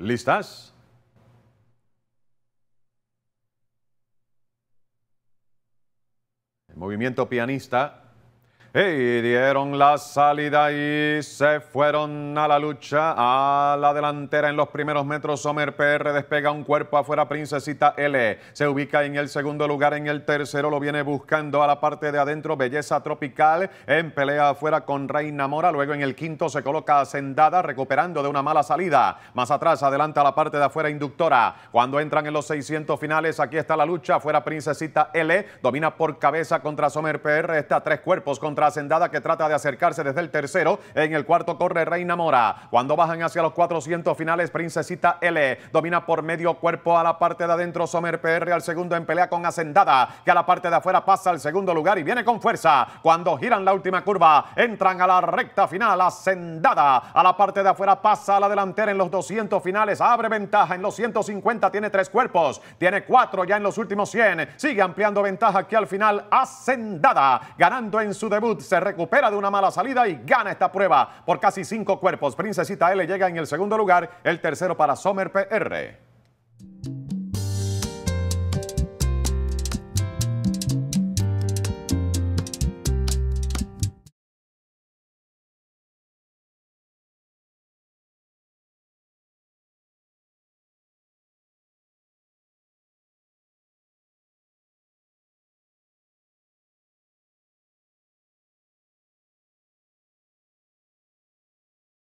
¿Listas? El movimiento pianista y dieron la salida y se fueron a la lucha. A la delantera en los primeros metros, Sommer PR despega un cuerpo afuera, Princesita L. Se ubica en el segundo lugar, en el tercero lo viene buscando a la parte de adentro, Belleza Tropical, en pelea afuera con Reina Mora. Luego en el quinto se coloca Sendada, recuperando de una mala salida. Más atrás, adelanta a la parte de afuera, Inductora. Cuando entran en los 600 finales, aquí está la lucha. Afuera Princesita L, domina por cabeza contra Sommer PR, está tres cuerpos contra Ascendada que trata de acercarse desde el tercero. En el cuarto corre Reina Mora. Cuando bajan hacia los 400 finales, Princesita L domina por medio cuerpo a la parte de adentro. Somer PR al segundo en pelea con Ascendada que a la parte de afuera pasa al segundo lugar y viene con fuerza. Cuando giran la última curva, entran a la recta final. Ascendada a la parte de afuera pasa a la delantera en los 200 finales. Abre ventaja en los 150, tiene tres cuerpos, tiene cuatro ya en los últimos 100. Sigue ampliando ventaja aquí al final. Hacendada ganando en su debut se recupera de una mala salida y gana esta prueba por casi cinco cuerpos. Princesita L llega en el segundo lugar, el tercero para Sommer PR.